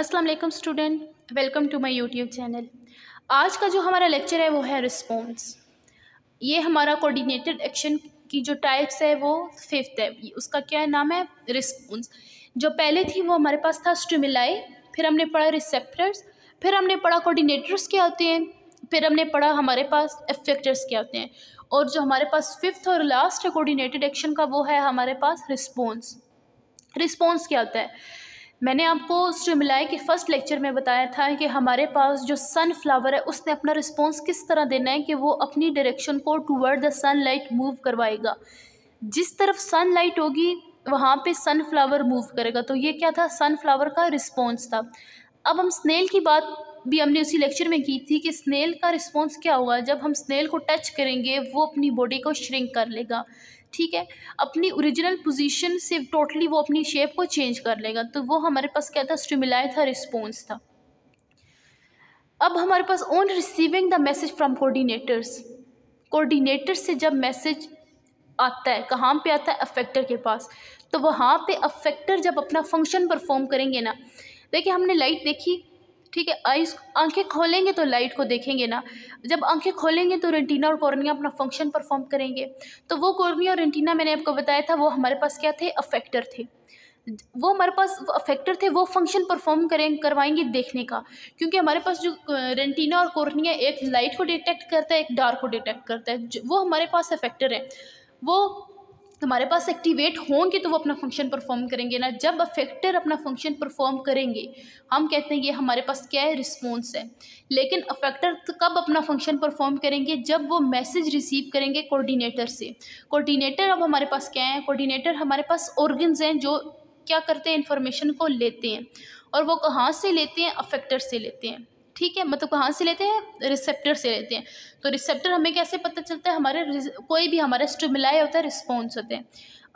अस्सलाम वालेकुम student welcome to my YouTube channel आज का जो हमारा लेक्चर है वो है रिस्पॉन्स ये हमारा कोऑर्डिनेटेड एक्शन की जो टाइप्स है वो फिफ्थ है उसका क्या नाम है रिस्पॉन्स जो पहले थी वो हमारे पास था स्टिमुलाई फिर हमने पढ़ा रिसेप्टर्स फिर हमने पढ़ा कोऑर्डिनेटर्स क्या होते हैं फिर हमने पढ़ा हमारे पास एफेक्टर्स क्या होते हैं और जो हमारे पास फिफ्थ और लास्ट है कोऑर्डिनेटेड एक्शन का वो है हमारे पास रिस्पॉन्स रिस्पॉन्स क्या होता है मैंने आपको स्ट्रीमलाई के फर्स्ट लेक्चर में बताया था कि हमारे पास जो सन फ्लावर है उसने अपना रिस्पॉन्स किस तरह देना है कि वो अपनी डायरेक्शन को toward the sun light move करवाएगा जिस तरफ सन लाइट होगी वहाँ पे सन फ्लावर मूव करेगा तो ये क्या था सन फ्लावर का रिस्पॉन्स था अब हम स्नेल की बात भी हमने उसी लेक्चर में की थी कि स्नेल का रिस्पॉन्स क्या होगा जब हम स्नेल को टच करेंगे वो अपनी बॉडी को श्रिंक कर लेगा ठीक है अपनी ओरिजिनल पोजीशन से टोटली वो अपनी शेप को चेंज कर लेगा तो वो हमारे पास क्या था स्टिमुलाई था रिस्पॉन्स था अब हमारे पास on receiving the message from coordinators coordinator से जब मैसेज आता है कहाँ पे आता है अफेक्टर के पास तो वहाँ पे अफेक्टर जब अपना फंक्शन परफॉर्म करेंगे ना देखिए हमने लाइट देखी ठीक है आइस आंखें खोलेंगे तो लाइट को देखेंगे ना जब आंखें खोलेंगे तो रेंटीना और कॉर्निया अपना फंक्शन परफॉर्म करेंगे तो वो कॉर्निया और रेंटीना मैंने आपको बताया था वो हमारे पास क्या थे अफेक्टर थे वो हमारे पास अफेक्टर थे वो फंक्शन परफॉर्म करें करवाएंगे देखने का क्योंकि हमारे पास जो रेंटीना और कॉर्निया एक लाइट को डिटेक्ट करता है एक डार्क को डिटेक्ट करता है वो हमारे पास अफेक्टर है वो तुम्हारे पास एक्टिवेट होंगे तो वो अपना फंक्शन परफॉर्म करेंगे ना जब अफेक्टर अपना फंक्शन परफॉर्म करेंगे हम कहते हैं ये हमारे पास क्या है रिस्पॉन्स है लेकिन अफेक्टर तो कब अपना फंक्शन परफॉर्म करेंगे जब वो मैसेज रिसीव करेंगे कोऑर्डिनेटर से कोऑर्डिनेटर अब हमारे पास क्या है कोऑर्डिनेटर हमारे पास ऑर्गन्स हैं जो क्या करते हैं इन्फॉर्मेशन को लेते हैं और वो कहाँ से लेते हैं अफेक्टर से लेते हैं ठीक है मतलब कहाँ से लेते हैं रिसेप्टर से लेते हैं तो रिसेप्टर हमें कैसे पता चलता है हमारे कोई भी हमारा स्टिमुलाई होता है रिस्पॉन्स होते हैं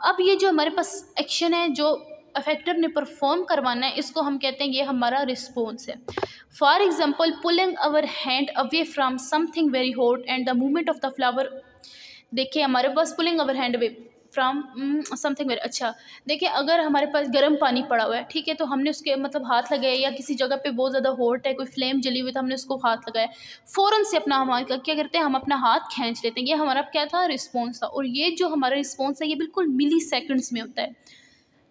अब ये जो हमारे पास एक्शन है जो अफेक्टर ने परफॉर्म करवाना है इसको हम कहते हैं ये हमारा रिस्पॉन्स है for example pulling our hand away from something very hot and the movement of the flower देखिए हमारे पास pulling our hand away from something very अच्छा देखिए अगर हमारे पास गर्म पानी पड़ा हुआ है ठीक है तो हमने उसके मतलब हाथ लगाया या किसी जगह पे बहुत ज़्यादा होट है कोई फ्लेम जली हुई तो हमने उसको हाथ लगाया फ़ौरन से अपना हम क्या करते हैं हम अपना हाथ खींच लेते हैं ये हमारा क्या था रिस्पॉन्स था और ये जो हमारा रिस्पॉन्स है ये बिल्कुल मिली सेकेंड्स में होता है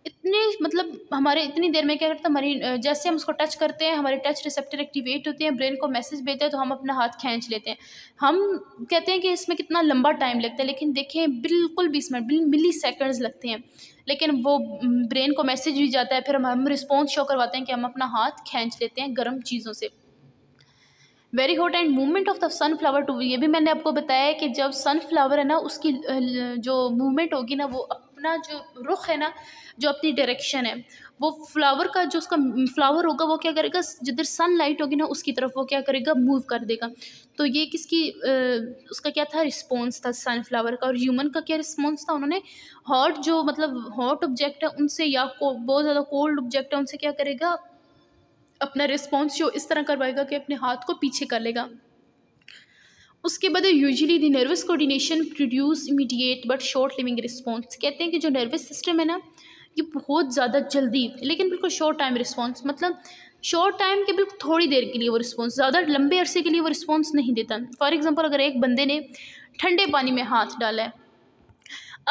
इतने मतलब हमारे इतनी देर में क्या करता है हमारी जैसे हम उसको टच करते हैं हमारे टच रिसेप्टर एक्टिवेट होते हैं ब्रेन को मैसेज भेजते हैं तो हम अपना हाथ खींच लेते हैं हम कहते हैं कि इसमें कितना लंबा टाइम लगता है लेकिन देखें बिल्कुल बीस मिनट मिली सेकेंड्स लगते हैं लेकिन वो ब्रेन को मैसेज भी जाता है फिर हम हम रिस्पॉन्स शो करवाते हैं कि हम अपना हाथ खींच लेते हैं गर्म चीज़ों से very hot and movement of the sunflower too ये भी मैंने आपको बताया कि जब सनफ्लावर है ना उसकी जो मूवमेंट होगी ना वो अपना जो रुख है ना जो अपनी डायरेक्शन है वो फ्लावर का जो उसका फ्लावर होगा वो क्या करेगा जिधर सन लाइट होगी ना उसकी तरफ वो क्या करेगा मूव कर देगा तो ये किसकी आ, उसका क्या था रिस्पॉन्स था सनफ्लावर का और ह्यूमन का क्या रिस्पॉन्स था उन्होंने हॉट जो मतलब हॉट ऑब्जेक्ट है उनसे या बहुत ज़्यादा कोल्ड ऑब्जेक्ट है उनसे क्या करेगा अपना रिस्पॉन्स जो इस तरह करवाएगा कि अपने हाथ को पीछे कर लेगा उसके बाद usually the nervous coordination produce immediate but short living response कहते हैं कि जो नर्वस सिस्टम है ना ये बहुत ज़्यादा जल्दी लेकिन बिल्कुल शॉर्ट टाइम रिस्पॉन्स मतलब शॉर्ट टाइम के बिल्कुल थोड़ी देर के लिए वो रिस्पॉन्स ज़्यादा लंबे अरसे के लिए वो रिस्पॉन्स नहीं देता फॉर एग्ज़ाम्पल अगर एक बंदे ने ठंडे पानी में हाथ डाला है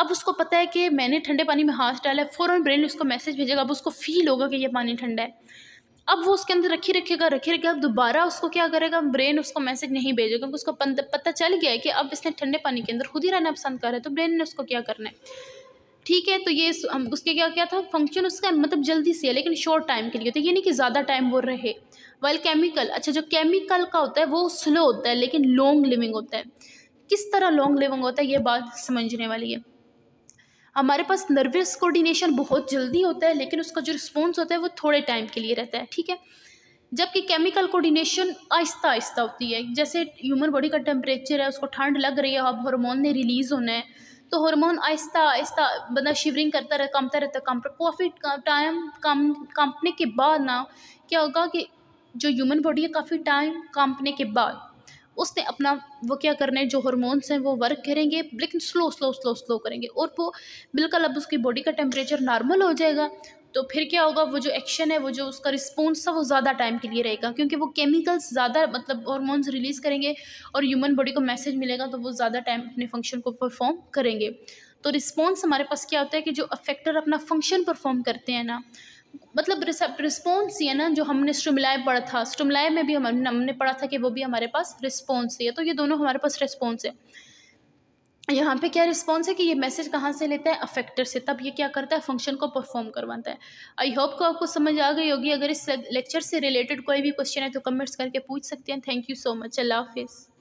अब उसको पता है कि मैंने ठंडे पानी में हाथ डाला है फ़ौरन ब्रेन उसको मैसेज भेजेगा अब उसको फील होगा कि ये पानी ठंडा है अब वो उसके अंदर रखी रखेगा रखी रखेगा अब दोबारा उसको क्या करेगा ब्रेन उसको मैसेज नहीं भेजेगा क्योंकि उसको पता चल गया है कि अब इसने ठंडे पानी के अंदर खुद ही रहना पसंद कर रहा है तो ब्रेन ने उसको क्या करना है ठीक है तो ये उसके क्या क्या था फंक्शन उसका मतलब जल्दी से है लेकिन शॉर्ट टाइम के लिए होता है ये नहीं कि ज़्यादा टाइम वो रहे वाइल केमिकल अच्छा जो केमिकल का होता है वो स्लो होता है लेकिन लॉन्ग लिविंग होता है किस तरह लॉन्ग लिविंग होता है ये बात समझने वाली है हमारे पास नर्वस कोऑर्डिनेशन बहुत जल्दी होता है लेकिन उसका जो रिस्पॉन्स होता है वो थोड़े टाइम के लिए रहता है ठीक है जबकि केमिकल कोऑर्डिनेशन आहिस्ता आहिस्ता होती है जैसे ह्यूमन बॉडी का टेम्परेचर है उसको ठंड लग रही है अब हार्मोन ने रिलीज़ होना है तो हार्मोन आहिस्ता आहिस्ता बंदा शिवरिंग करता रहता कमता रहता कम काफ़ी टाइम कम कंपने के बाद ना क्या होगा कि जो ह्यूमन बॉडी है काफ़ी टाइम कंपने के बाद उसने अपना वो क्या करना है जो हॉर्मोन्स हैं वो वर्क करेंगे लेकिन स्लो स्लो स्लो स्लो करेंगे और वो बिल्कुल अब उसकी बॉडी का टेम्परेचर नॉर्मल हो जाएगा तो फिर क्या होगा वो जो एक्शन है वो जो उसका रिस्पॉन्स था वो ज़्यादा टाइम के लिए रहेगा क्योंकि वो केमिकल्स ज़्यादा मतलब हॉर्मोन्स रिलीज़ करेंगे और ह्यूमन बॉडी को मैसेज मिलेगा तो वो ज़्यादा टाइम अपने फंक्शन को परफॉर्म करेंगे तो रिस्पॉन्स हमारे पास क्या होता है कि जो अफेक्टर अपना फंक्शन परफॉर्म करते हैं ना मतलब रिस्पॉन्स ही है ना जो हमने स्टमलाय पढ़ा था स्टमलाय में भी हमने हमने पढ़ा था कि वो भी हमारे पास रिस्पॉन्स ही है तो ये दोनों हमारे पास रिस्पॉन्स है यहाँ पे क्या रिस्पॉन्स है कि ये मैसेज कहाँ से लेता है अफेक्टर से तब ये क्या करता है फंक्शन को परफॉर्म करवाता है आई होप को आपको समझ आ गई होगी अगर इस लेक्चर से रिलेटेड कोई भी क्वेश्चन है तो कमेंट्स करके पूछ सकते हैं थैंक यू सो मच अल्लाह हाफिज़